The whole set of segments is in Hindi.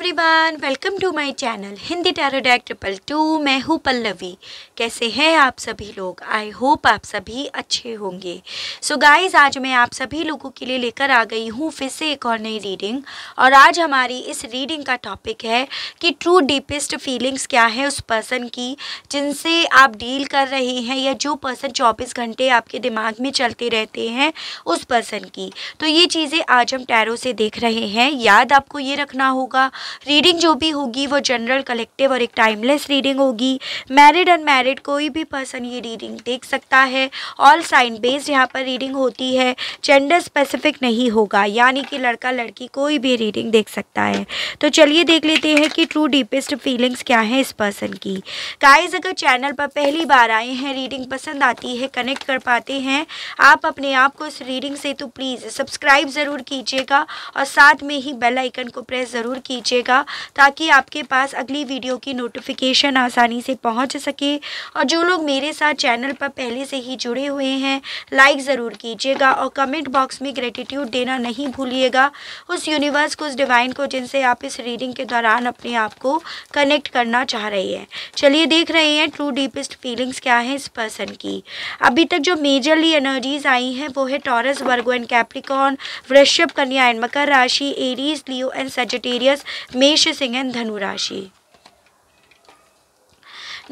Everyone welcome to my channel Hindi tarot deck triple two मैं हूँ पल्लवी कैसे हैं आप सभी लोग आई होप आप सभी अच्छे होंगे सो so गाइस आज मैं आप सभी लोगों के लिए लेकर आ गई हूँ फिर से एक और नई रीडिंग और आज हमारी इस रीडिंग का टॉपिक है कि ट्रू डीपेस्ट फीलिंग्स क्या है उस पर्सन की जिनसे आप डील कर रहे हैं या जो पर्सन चौबीस घंटे आपके दिमाग में चलते रहते हैं उस पर्सन की तो ये चीज़ें आज हम टैरो से देख रहे हैं याद आपको ये रखना होगा रीडिंग जो भी होगी वो जनरल कलेक्टिव और एक टाइमलेस रीडिंग होगी मैरिड अनमैरिड कोई भी पर्सन ये रीडिंग देख सकता है ऑल साइन बेस्ड यहाँ पर रीडिंग होती है जेंडर स्पेसिफिक नहीं होगा यानी कि लड़का लड़की कोई भी रीडिंग देख सकता है तो चलिए देख लेते हैं कि ट्रू डीपेस्ट फीलिंग्स क्या हैं इस पर्सन की गाइज अगर चैनल पर पहली बार आए हैं रीडिंग पसंद आती है कनेक्ट कर पाते हैं आप अपने आप को इस रीडिंग से तो प्लीज़ सब्सक्राइब ज़रूर कीजिएगा और साथ में ही बेल आइकन को प्रेस ज़रूर कीजिए कीजिएगा ताकि आपके पास अगली वीडियो की नोटिफिकेशन आसानी से पहुंच सके और जो लोग मेरे साथ चैनल पर पहले से ही जुड़े हुए हैं लाइक ज़रूर कीजिएगा और कमेंट बॉक्स में ग्रेटिट्यूड देना नहीं भूलिएगा उस यूनिवर्स को उस डिवाइन को जिनसे आप इस रीडिंग के दौरान अपने आप को कनेक्ट करना चाह रहे हैं चलिए देख रहे हैं ट्रू डीपेस्ट फीलिंग्स क्या है इस पर्सन की अभी तक जो मेजरली एनर्जीज आई हैं वो है टॉरस वर्गो एंड कैप्रिकॉन वृषभ कन्या एंड मकर राशि एरीज लियो एंड सेजिटेरियस मेष सिंह धनु राशि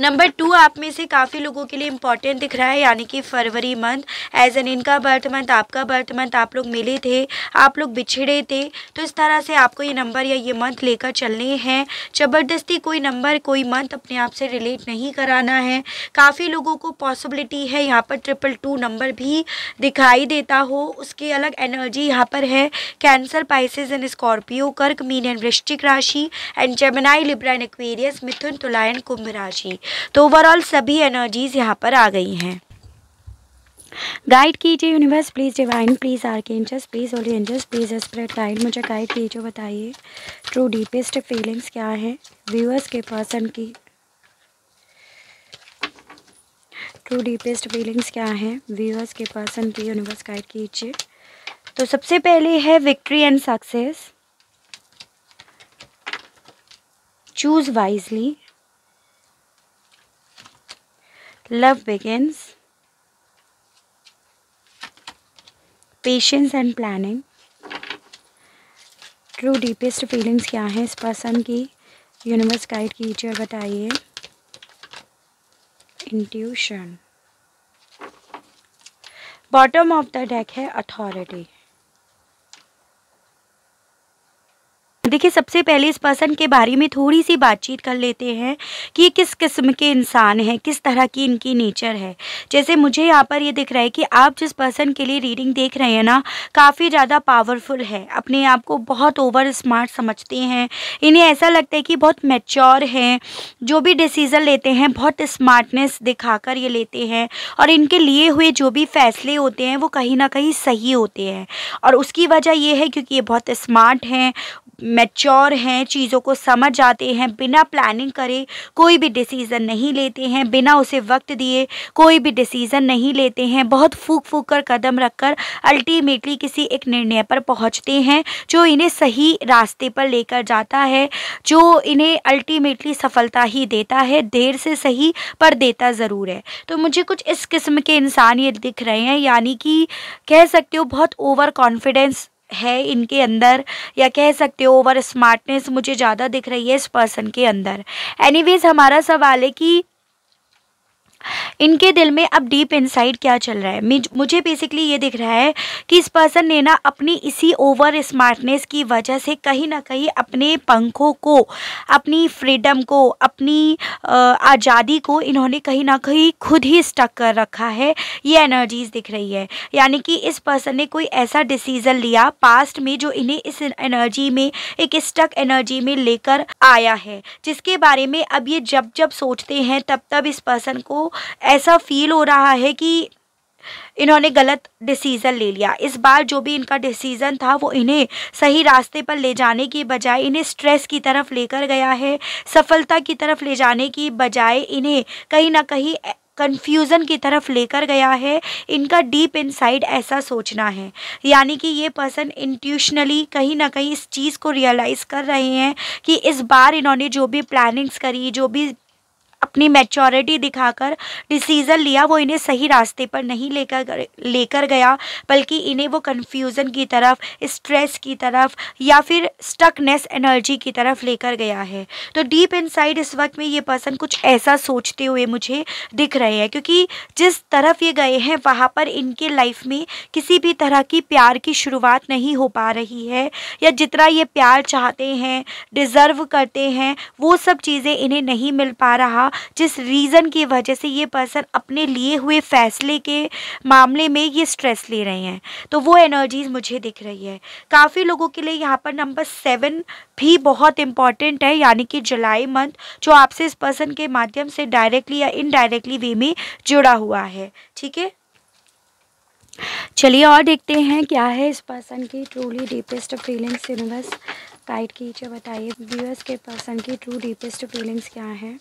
नंबर टू आप में से काफ़ी लोगों के लिए इंपॉर्टेंट दिख रहा है यानी कि फरवरी मंथ एज एन इनका बर्थ मंथ आपका बर्थ मंथ आप लोग मिले थे आप लोग बिछड़े थे तो इस तरह से आपको ये नंबर या ये मंथ लेकर चलने हैं ज़बरदस्ती कोई नंबर कोई मंथ अपने आप से रिलेट नहीं कराना है काफ़ी लोगों को पॉसिबिलिटी है यहाँ पर ट्रिपल टू नंबर भी दिखाई देता हो उसकी अलग एनर्जी यहाँ पर है कैंसर पाइसिस एंड स्कॉर्पियो कर्क मीन एंड वृश्चिक राशि and Gemini Libra and Aquarius मिथुन तुलायन कुंभ राशि तो ओवरऑल सभी एनर्जीज यहाँ पर आ गई हैं गाइड कीजिए universe please divine please archangels please holy angels please spread guide मुझे गाइड कीजिए बताइए ट्रू डीपेस्ट फीलिंग्स क्या हैं व्यूअर्स के पर्सन की ट्रू डीपेस्ट फीलिंग्स क्या हैं व्यूअर्स के पर्सन की यूनिवर्स गाइड कीजिए तो सबसे पहले है victory and success choose wisely love begins, patience and planning. True deepest feelings क्या हैं इस पर्सन की यूनिवर्स गाइड कीजिए और बताइए intuition bottom of the deck है अथॉरिटी देखिए सबसे पहले इस पर्सन के बारे में थोड़ी सी बातचीत कर लेते हैं कि ये किस किस्म के इंसान हैं किस तरह की इनकी नेचर है जैसे मुझे यहाँ पर ये दिख रहा है कि आप जिस पर्सन के लिए रीडिंग देख रहे हैं ना काफ़ी ज़्यादा पावरफुल है अपने आप को बहुत ओवर स्मार्ट समझते हैं इन्हें ऐसा लगता है कि बहुत मेच्योर हैं जो भी डिसीज़न लेते हैं बहुत स्मार्टनेस दिखाकर ये लेते हैं और इनके लिए हुए जो भी फैसले होते हैं वो कहीं ना कहीं सही होते हैं और उसकी वजह ये है क्योंकि ये बहुत स्मार्ट हैं मैच्योर हैं चीज़ों को समझ जाते हैं बिना प्लानिंग करे कोई भी डिसीज़न नहीं लेते हैं बिना उसे वक्त दिए कोई भी डिसीज़न नहीं लेते हैं बहुत फूक फूक कर कदम रखकर अल्टीमेटली किसी एक निर्णय पर पहुंचते हैं जो इन्हें सही रास्ते पर लेकर जाता है जो इन्हें अल्टीमेटली सफलता ही देता है देर से सही पर देता ज़रूर है तो मुझे कुछ इस किस्म के इंसान ये दिख रहे हैं यानी कि कह सकते हो बहुत ओवर कॉन्फिडेंस है इनके अंदर या कह सकते हो ओवर स्मार्टनेस मुझे ज़्यादा दिख रही है इस पर्सन के अंदर एनीवेज हमारा सवाल है कि इनके दिल में अब डीप इनसाइड क्या चल रहा है मुझे बेसिकली ये दिख रहा है कि इस पर्सन ने ना अपनी इसी ओवर स्मार्टनेस की वजह से कहीं ना कहीं अपने पंखों को अपनी फ्रीडम को अपनी आज़ादी को इन्होंने कहीं ना कहीं खुद ही स्टक कर रखा है ये एनर्जीज दिख रही है यानी कि इस पर्सन ने कोई ऐसा डिसीज़न लिया पास्ट में जो इन्हें इस एनर्जी में एक स्टक एनर्जी में लेकर आया है जिसके बारे में अब ये जब जब सोचते हैं तब तब इस पर्सन को ऐसा फील हो रहा है कि इन्होंने गलत डिसीज़न ले लिया इस बार जो भी इनका डिसीज़न था वो इन्हें सही रास्ते पर ले जाने की बजाय इन्हें स्ट्रेस की तरफ लेकर गया है सफलता की तरफ ले जाने की बजाय इन्हें कहीं ना कहीं कन्फ्यूज़न की तरफ लेकर गया है इनका डीप इनसाइड ऐसा सोचना है यानी कि ये पर्सन इंट्यूशनली कहीं ना कहीं इस चीज़ को रियलाइज़ कर रहे हैं कि इस बार इन्होंने जो भी प्लानिंग्स करी जो भी अपनी मैच्योरिटी दिखाकर डिसीज़न लिया वो इन्हें सही रास्ते पर नहीं लेकर लेकर गया बल्कि इन्हें वो कन्फ्यूज़न की तरफ स्ट्रेस की तरफ या फिर स्टकनेस एनर्जी की तरफ लेकर गया है तो डीप इनसाइड इस वक्त में ये पर्सन कुछ ऐसा सोचते हुए मुझे दिख रहे हैं क्योंकि जिस तरफ ये गए हैं वहाँ पर इनके लाइफ में किसी भी तरह की प्यार की शुरुआत नहीं हो पा रही है या जितना ये प्यार चाहते हैं डिज़र्व करते हैं वो सब चीज़ें इन्हें नहीं मिल पा रहा था जिस रीज़न की वजह से ये पर्सन अपने लिए हुए फैसले के मामले में ये स्ट्रेस ले रहे हैं तो वो एनर्जीज़ मुझे दिख रही है काफ़ी लोगों के लिए यहाँ पर नंबर सेवन भी बहुत इंपॉर्टेंट है यानी कि जुलाई मंथ जो आपसे इस पर्सन के माध्यम से डायरेक्टली या इनडायरेक्टली वे में जुड़ा हुआ है ठीक है चलिए और देखते हैं क्या है इस पर्सन की truly deepest feelings universe guide कीजिए बताइए व्यूअर्स के पर्सन की ट्रू डीपेस्ट फीलिंग्स क्या हैं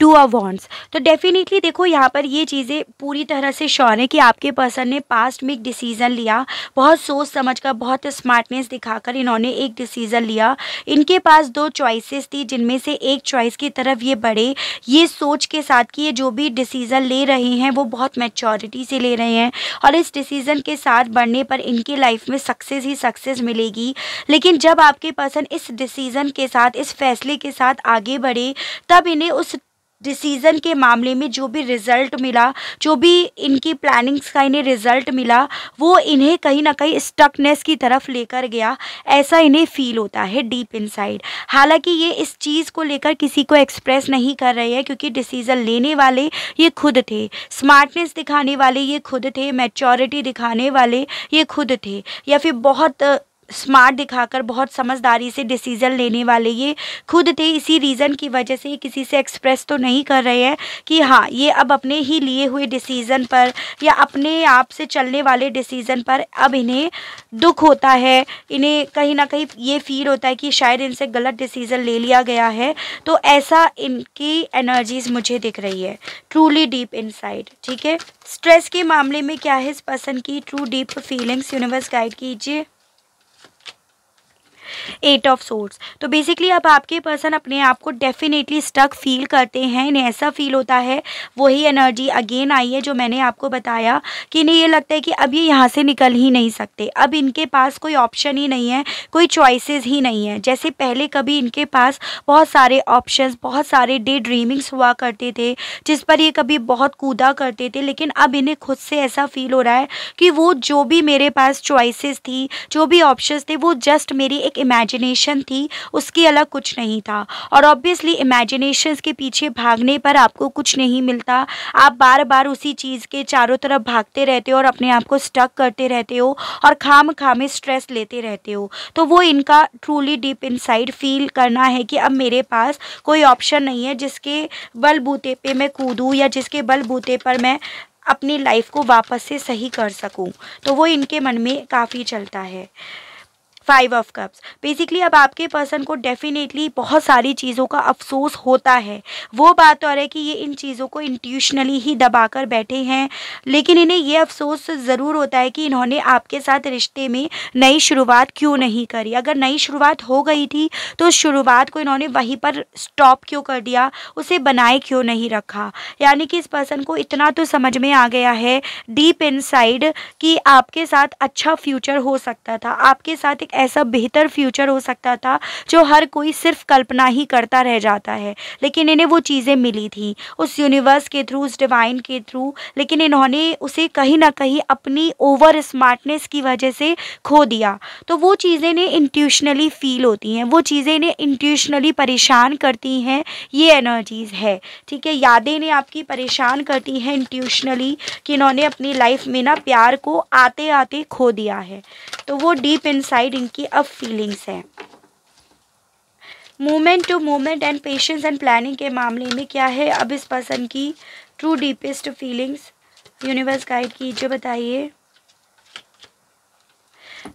टू ऑफ वॉन्ट्स तो डेफिनेटली देखो यहाँ पर ये चीज़ें पूरी तरह से श्योर है कि आपके पर्सन ने पास्ट में एक डिसीज़न लिया बहुत सोच समझ कर बहुत स्मार्टनेस दिखाकर इन्होंने एक डिसीज़न लिया इनके पास दो चॉइसेस थी जिनमें से एक चॉइस की तरफ ये बढ़े ये सोच के साथ कि ये जो भी डिसीज़न ले रहे हैं वो बहुत मेच्योरिटी से ले रहे हैं और इस डिसीज़न के साथ बढ़ने पर इनके लाइफ में सक्सेस ही सक्सेस मिलेगी लेकिन जब आपके पर्सन इस डिसीज़न के साथ इस फैसले के साथ आगे बढ़े तब इन्हें उस डिसीज़न के मामले में जो भी रिज़ल्ट मिला जो भी इनकी प्लानिंग्स का इन्हें रिज़ल्ट मिला वो इन्हें कहीं ना कहीं स्टकनेस की तरफ लेकर गया ऐसा इन्हें फील होता है डीप इनसाइड हालांकि ये इस चीज़ को लेकर किसी को एक्सप्रेस नहीं कर रहे हैं क्योंकि डिसीज़न लेने वाले ये खुद थे स्मार्टनेस दिखाने वाले ये खुद थे मेचोरिटी दिखाने वाले ये खुद थे या फिर बहुत स्मार्ट दिखाकर बहुत समझदारी से डिसीज़न लेने वाले ये खुद थे इसी रीज़न की वजह से ये किसी से एक्सप्रेस तो नहीं कर रहे हैं कि हाँ ये अब अपने ही लिए हुए डिसीज़न पर या अपने आप से चलने वाले डिसीज़न पर अब इन्हें दुख होता है इन्हें कहीं ना कहीं ये फील होता है कि शायद इनसे गलत डिसीज़न ले लिया गया है तो ऐसा इनकी एनर्जीज़ मुझे दिख रही है ट्रूली डीप इनसाइड ठीक है स्ट्रेस के मामले में क्या है इस पर्सन की true deep feelings universe guide कीजिए एट ऑफ सोर्ट्स तो बेसिकली अब आपके पर्सन अपने आप को डेफिनेटली स्टक फील करते हैं इन्हें ऐसा फील होता है वही एनर्जी अगेन आई है जो मैंने आपको बताया कि इन्हें ये लगता है कि अब ये यहाँ से निकल ही नहीं सकते अब इनके पास कोई ऑप्शन ही नहीं है कोई चॉइसेस ही नहीं है जैसे पहले कभी इनके पास बहुत सारे ऑप्शन बहुत सारे डे ड्रीमिंग्स हुआ करते थे जिस पर ये कभी बहुत कूदा करते थे लेकिन अब इन्हें खुद से ऐसा फील हो रहा है कि वो जो भी मेरे पास चॉइसेस थी जो भी ऑप्शंस थे वो जस्ट मेरी एक एक इमेजिनेशन थी उसके अलग कुछ नहीं था और ऑब्वियसली इमेजिनेशन के पीछे भागने पर आपको कुछ नहीं मिलता आप बार बार उसी चीज़ के चारों तरफ भागते रहते हो और अपने आप को स्टक करते रहते हो और खाम खामे स्ट्रेस लेते रहते हो तो वो इनका ट्रूली डीप इनसाइड फील करना है कि अब मेरे पास कोई ऑप्शन नहीं है जिसके बलबूते पे मैं कूदूँ या जिसके बलबूते पर मैं अपनी लाइफ को वापस से सही कर सकूं तो वो इनके मन में काफ़ी चलता है फाइव ऑफ कप्स बेसिकली अब आपके पर्सन को डेफिनेटली बहुत सारी चीज़ों का अफसोस होता है वो बात और तो है कि ये इन चीज़ों को इंट्यूशनली ही दबा कर बैठे हैं लेकिन इन्हें ये अफसोस ज़रूर होता है कि इन्होंने आपके साथ रिश्ते में नई शुरुआत क्यों नहीं करी अगर नई शुरुआत हो गई थी तो शुरुआत को इन्होंने वहीं पर स्टॉप क्यों कर दिया उसे बनाए क्यों नहीं रखा यानी कि इस पर्सन को इतना तो समझ में आ गया है डीप इनसाइड कि आपके साथ अच्छा फ्यूचर हो सकता था आपके साथ एक ऐसा बेहतर फ्यूचर हो सकता था जो हर कोई सिर्फ कल्पना ही करता रह जाता है लेकिन इन्हें वो चीज़ें मिली थी उस यूनिवर्स के थ्रू उस डिवाइन के थ्रू लेकिन इन्होंने उसे कहीं ना कहीं अपनी ओवर स्मार्टनेस की वजह से खो दिया तो वो चीज़ें इन्हें इंट्यूशनली फील होती हैं वो चीज़ें इन्हें इंट्यूशनली परेशान करती हैं ये एनर्जीज़ है ठीक है यादें इन्हें आपकी परेशान करती हैं इंट्यूशनली कि इन्होंने अपनी लाइफ में ना प्यार को आते आते खो दिया है तो वो डीप इनसाइड इनकी अब फीलिंग्स हैं moment to moment and patience and planning के मामले में क्या है अब इस पर्सन की true deepest feelings universe guide कीजिए बताइए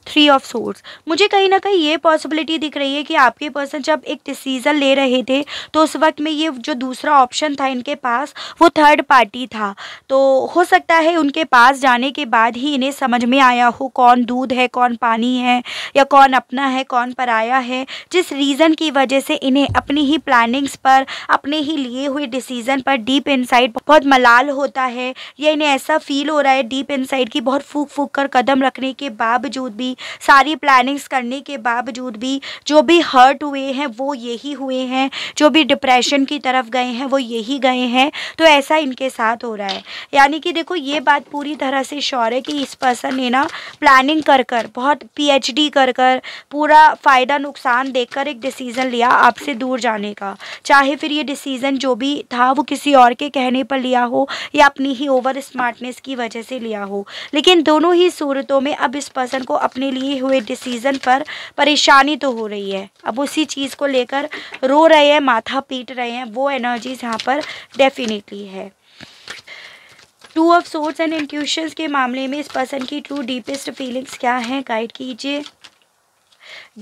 थ्री ऑफ सोर्स मुझे कहीं ना कहीं ये पॉसिबिलिटी दिख रही है कि आपके पर्सन जब एक डिसीज़न ले रहे थे तो उस वक्त में ये जो दूसरा ऑप्शन था इनके पास वो थर्ड पार्टी था तो हो सकता है उनके पास जाने के बाद ही इन्हें समझ में आया हो कौन दूध है कौन पानी है या कौन अपना है कौन पराया है जिस रीज़न की वजह से इन्हें अपनी ही प्लानिंग्स पर अपने ही लिए हुए डिसीज़न पर डीप इनसाइड बहुत मलाल होता है या इन्हें ऐसा फील हो रहा है डीप इनसाइड की बहुत फूक फूक कर कदम रखने के बावजूद भी सारी प्लानिंग्स करने के बावजूद भी जो भी हर्ट हुए हैं वो यही हुए हैं जो भी डिप्रेशन की तरफ गए हैं वो यही गए हैं तो ऐसा इनके साथ हो रहा है यानी कि देखो ये बात पूरी तरह से श्योर है कि इस पर्सन ने ना प्लानिंग कर कर बहुत पीएचडी कर कर पूरा फ़ायदा नुकसान देख एक डिसीज़न लिया आपसे दूर जाने का चाहे फिर ये डिसीज़न जो भी था वो किसी और के कहने पर लिया हो या अपनी ही ओवर स्मार्टनेस की वजह से लिया हो लेकिन दोनों ही सूरतों में अब इस पर्सन को अपने लिए हुए डिसीज़न पर परेशानी तो हो रही है अब उसी चीज़ को लेकर रो रहे हैं माथा पीट रहे हैं वो एनर्जीज यहाँ पर डेफिनेटली है two of swords and intuitions के मामले में इस पर्सन की ट्रू डीपेस्ट फीलिंग्स क्या हैं गाइड कीजिए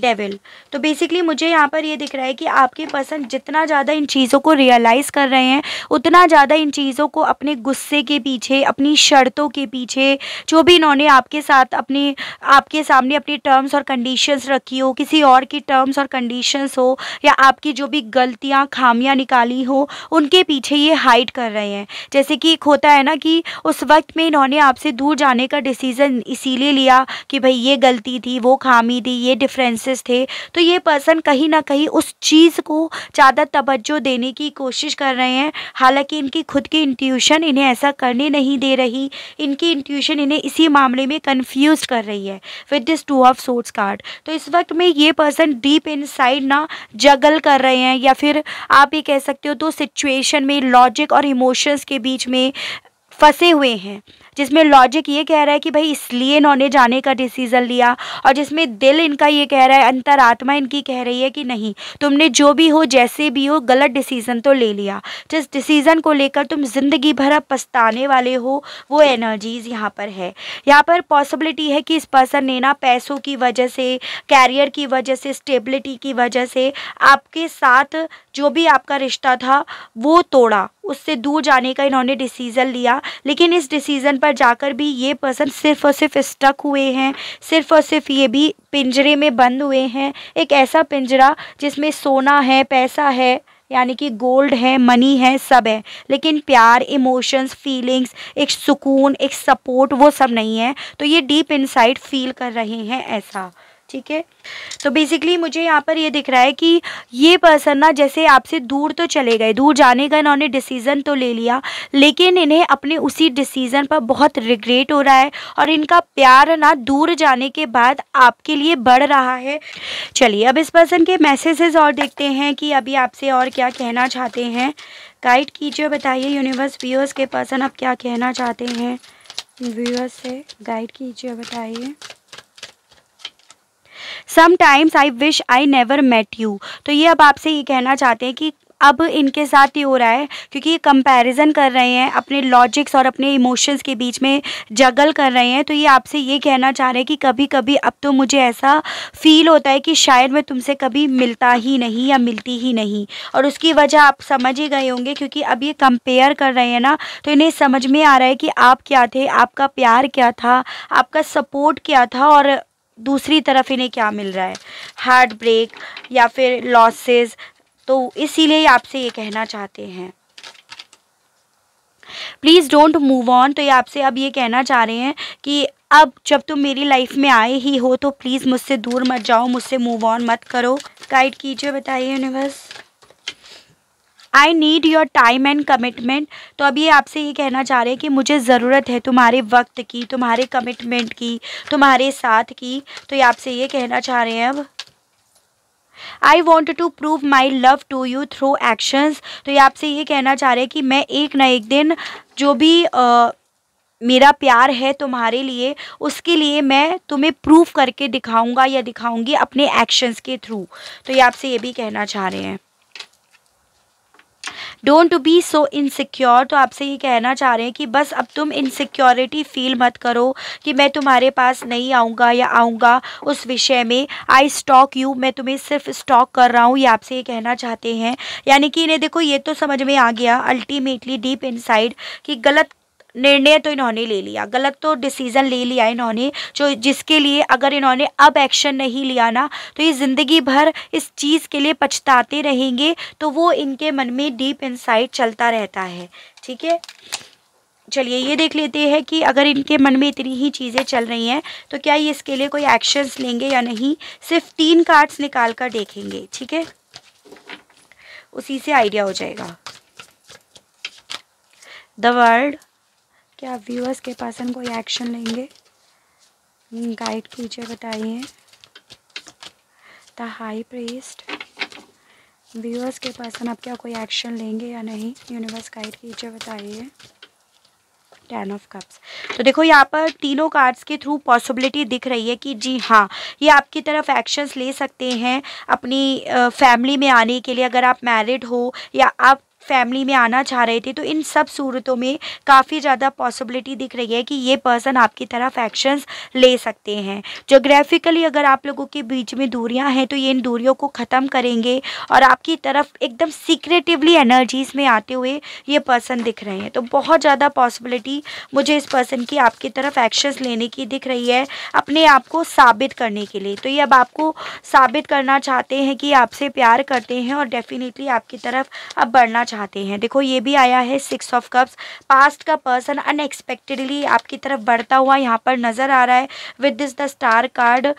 डेविल तो बेसिकली मुझे यहाँ पर ये दिख रहा है कि आपके पर्सन जितना ज़्यादा इन चीज़ों को रियलाइज़ कर रहे हैं उतना ज़्यादा इन चीज़ों को अपने गुस्से के पीछे अपनी शर्तों के पीछे जो भी इन्होंने आपके साथ अपनी आपके सामने अपनी टर्म्स और कंडीशंस रखी हो किसी और की टर्म्स और कंडीशंस हो या आपकी जो भी गलतियाँ खामियाँ निकाली हो उनके पीछे ये हाइड कर रहे हैं जैसे कि एक होता है ना कि उस वक्त में इन्होंने आपसे दूर जाने का डिसीज़न इसीलिए लिया कि भाई ये गलती थी वो खामी थी ये डिफरेंस डिफरेंसेस थे तो ये पर्सन कहीं ना कहीं उस चीज़ को ज़्यादा तवज्जो देने की कोशिश कर रहे हैं हालांकि इनकी खुद की इंट्यूशन इन्हें ऐसा करने नहीं दे रही इनकी इंट्यूशन इन्हें इसी मामले में कन्फ्यूज कर रही है with this two of swords card तो इस वक्त में ये पर्सन डीप इन ना जगल कर रहे हैं या फिर आप ये कह सकते हो तो सिचुएशन में लॉजिक और इमोशंस के बीच में फंसे हुए हैं जिसमें लॉजिक ये कह रहा है कि भाई इसलिए इन्होंने जाने का डिसीज़न लिया और जिसमें दिल इनका ये कह रहा है अंतरात्मा इनकी कह रही है कि नहीं तुमने जो भी हो जैसे भी हो गलत डिसीज़न तो ले लिया जिस डिसीज़न को लेकर तुम ज़िंदगी भर अब पछताने वाले हो वो एनर्जीज़ यहाँ पर है यहाँ पर पॉसिबिलिटी है कि इस पर्सन ने ना पैसों की वजह से कैरियर की वजह से स्टेबिलिटी की वजह से आपके साथ जो भी आपका रिश्ता था वो तोड़ा उससे दूर जाने का इन्होंने डिसीज़न लिया लेकिन इस डिसीज़न पर पर जाकर भी ये पर्सन सिर्फ और सिर्फ स्टक हुए हैं सिर्फ और सिर्फ ये भी पिंजरे में बंद हुए हैं एक ऐसा पिंजरा जिसमें सोना है पैसा है यानी कि गोल्ड है मनी है सब है लेकिन प्यार इमोशंस फीलिंग्स एक सुकून एक सपोर्ट वो सब नहीं है तो ये डीप इनसाइड फील कर रहे हैं ऐसा ठीक है तो बेसिकली मुझे यहाँ पर ये दिख रहा है कि ये पर्सन ना जैसे आपसे दूर तो चले गए दूर जाने का इन्होंने डिसीज़न तो ले लिया लेकिन इन्हें अपने उसी डिसीज़न पर बहुत रिग्रेट हो रहा है और इनका प्यार ना दूर जाने के बाद आपके लिए बढ़ रहा है चलिए अब इस पर्सन के मैसेजेस और देखते हैं कि अभी आपसे और क्या कहना चाहते हैं गाइड कीजिए बताइए यूनिवर्स व्यूअर्स के पर्सन अब क्या कहना चाहते हैं व्यूअर्स से गाइड कीजिए बताइए sometimes I wish I never met you तो ये अब आपसे ये कहना चाहते हैं कि अब इनके साथ ये हो रहा है क्योंकि ये कंपैरिजन कर रहे हैं अपने लॉजिक्स और अपने इमोशंस के बीच में जगल कर रहे हैं तो ये आपसे ये कहना चाह रहे हैं कि कभी कभी अब तो मुझे ऐसा फील होता है कि शायद मैं तुमसे कभी मिलता ही नहीं या मिलती ही नहीं और उसकी वजह आप समझ ही गए होंगे क्योंकि अब ये कंपेयर कर रहे हैं ना तो इन्हें समझ में आ रहा है कि आप क्या थे आपका प्यार क्या था आपका सपोर्ट क्या था और दूसरी तरफ इन्हें क्या मिल रहा है हार्ट ब्रेक या फिर लॉसेस तो इसीलिए आपसे ये कहना चाहते हैं प्लीज़ डोंट मूव ऑन तो ये आपसे अब ये कहना चाह रहे हैं कि अब जब तुम मेरी लाइफ में आए ही हो तो प्लीज़ मुझसे दूर मत जाओ मुझसे मूव ऑन मत करो गाइड कीजिए बताइए universe I need your time and commitment तो अभी आपसे ये कहना चाह रहे हैं कि मुझे ज़रूरत है तुम्हारे वक्त की तुम्हारे कमिटमेंट की तुम्हारे साथ की तो ये आपसे ये कहना चाह रहे हैं अब I want to prove my love to you through actions. तो ये आपसे ये कहना चाह रहे हैं कि मैं एक ना एक दिन जो भी आ, मेरा प्यार है तुम्हारे लिए उसके लिए मैं तुम्हें प्रूव करके दिखाऊंगा या दिखाऊंगी अपने एक्शंस के थ्रू तो ये आपसे ये भी कहना चाह रहे हैं डोंट बी सो इनसिक्योर तो आपसे ये कहना चाह रहे हैं कि बस अब तुम इनसिक्योरिटी फील मत करो कि मैं तुम्हारे पास नहीं आऊँगा या आऊँगा उस विषय में आई स्टॉक यू मैं तुम्हें सिर्फ स्टॉक कर रहा हूँ ये आपसे ये कहना चाहते हैं यानी कि इन्हें देखो ये तो समझ में आ गया अल्टीमेटली डीप इनसाइड कि गलत निर्णय तो इन्होंने ले लिया गलत तो डिसीज़न ले लिया इन्होंने जो जिसके लिए अगर इन्होंने अब एक्शन नहीं लिया ना तो ये ज़िंदगी भर इस चीज़ के लिए पछताते रहेंगे तो वो इनके मन में डीप इंसाइट चलता रहता है ठीक है चलिए ये देख लेते हैं कि अगर इनके मन में इतनी ही चीज़ें चल रही हैं तो क्या ये इसके लिए कोई एक्शंस लेंगे या नहीं सिर्फ तीन कार्ड्स निकाल कर देखेंगे ठीक है उसी से आइडिया हो जाएगा द वर्ल्ड क्या व्यूअर्स के पास हम कोई एक्शन लेंगे गाइड हम्म, कीजिए बताइए द हाई प्रेस्ट व्यूअर्स के पर्सन आप क्या कोई एक्शन लेंगे या नहीं यूनिवर्स गाइड कीजिए बताइए टेन ऑफ कप्स तो देखो यहाँ पर तीनों कार्ड्स के थ्रू पॉसिबिलिटी दिख रही है कि जी हाँ ये आपकी तरफ एक्शंस ले सकते हैं अपनी फैमिली में आने के लिए अगर आप मैरिड हो या आप फैमिली में आना चाह रहे थे तो इन सब सूरतों में काफ़ी ज़्यादा पॉसिबिलिटी दिख रही है कि ये पर्सन आपकी तरफ एक्शंस ले सकते हैं जोग्राफिकली अगर आप लोगों के बीच में दूरियां हैं तो ये इन दूरियों को ख़त्म करेंगे और आपकी तरफ एकदम सीक्रेटिवली एनर्जीज में आते हुए ये पर्सन दिख रहे हैं तो बहुत ज़्यादा पॉसिबिलिटी मुझे इस पर्सन की आपकी तरफ एक्शंस लेने की दिख रही है अपने आप को साबित करने के लिए तो ये अब आपको साबित करना चाहते हैं कि आपसे प्यार करते हैं और डेफिनेटली आपकी तरफ अब बढ़ना चाहते चाहते हैं देखो ये भी आया है सिक्स ऑफ कप्स पास्ट का पर्सन अनएक्सपेक्टेडली आपकी तरफ बढ़ता हुआ यहाँ पर नज़र आ रहा है with this the star card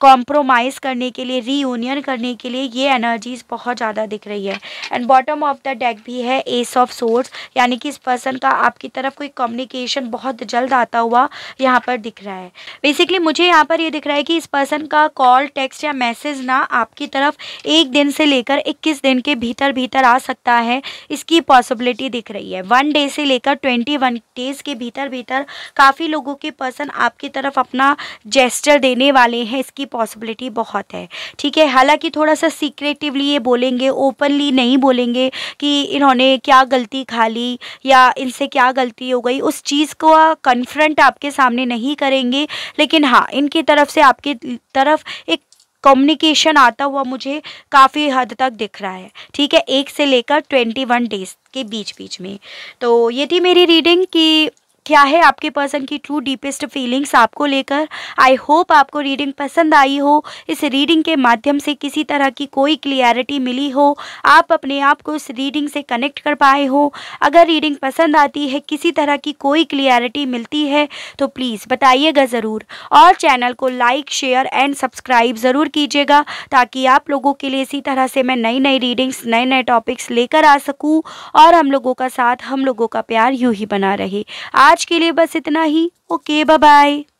compromise करने के लिए रीयूनियन करने के लिए ये एनर्जीज बहुत ज़्यादा दिख रही है and bottom of the deck भी है एस ऑफ सोर्स यानी कि इस पर्सन का आपकी तरफ कोई कम्युनिकेशन बहुत जल्द आता हुआ यहाँ पर दिख रहा है बेसिकली मुझे यहाँ पर ये यह दिख रहा है कि इस पर्सन का कॉल टेक्स्ट या मैसेज ना आपकी तरफ एक दिन से लेकर इक्कीस दिन के भीतर भीतर आ सकता है इसकी पॉसिबिलिटी दिख रही है वन डे से लेकर ट्वेंटी वन डेज़ के भीतर भीतर काफ़ी लोगों के पर्सन आपकी तरफ अपना जेस्टर देने वाले हैं इसकी पॉसिबिलिटी बहुत है ठीक है हालांकि थोड़ा सा सीक्रेटिवली ये बोलेंगे ओपनली नहीं बोलेंगे कि इन्होंने क्या गलती खा ली या इनसे क्या गलती हो गई उस चीज़ को कन्फ्रंट आपके सामने नहीं करेंगे लेकिन हाँ इनकी तरफ से आपकी तरफ एक कम्युनिकेशन आता हुआ मुझे काफ़ी हद तक दिख रहा है ठीक है एक से लेकर ट्वेंटी वन डेज़ के बीच बीच में तो ये थी मेरी रीडिंग कि क्या है आपके पर्सन की ट्रू डीपेस्ट फीलिंग्स आपको लेकर आई होप आपको रीडिंग पसंद आई हो इस रीडिंग के माध्यम से किसी तरह की कोई क्लियरिटी मिली हो आप अपने आप को इस रीडिंग से कनेक्ट कर पाए हो अगर रीडिंग पसंद आती है किसी तरह की कोई क्लियरिटी मिलती है तो प्लीज़ बताइएगा ज़रूर और चैनल को लाइक शेयर एंड सब्सक्राइब ज़रूर कीजिएगा ताकि आप लोगों के लिए इसी तरह से मैं नई नई रीडिंग्स नए नए टॉपिक्स लेकर आ सकूँ और हम लोगों का साथ हम लोगों का प्यार यूँ ही बना रहे आज आज के लिए बस इतना ही ओके बाय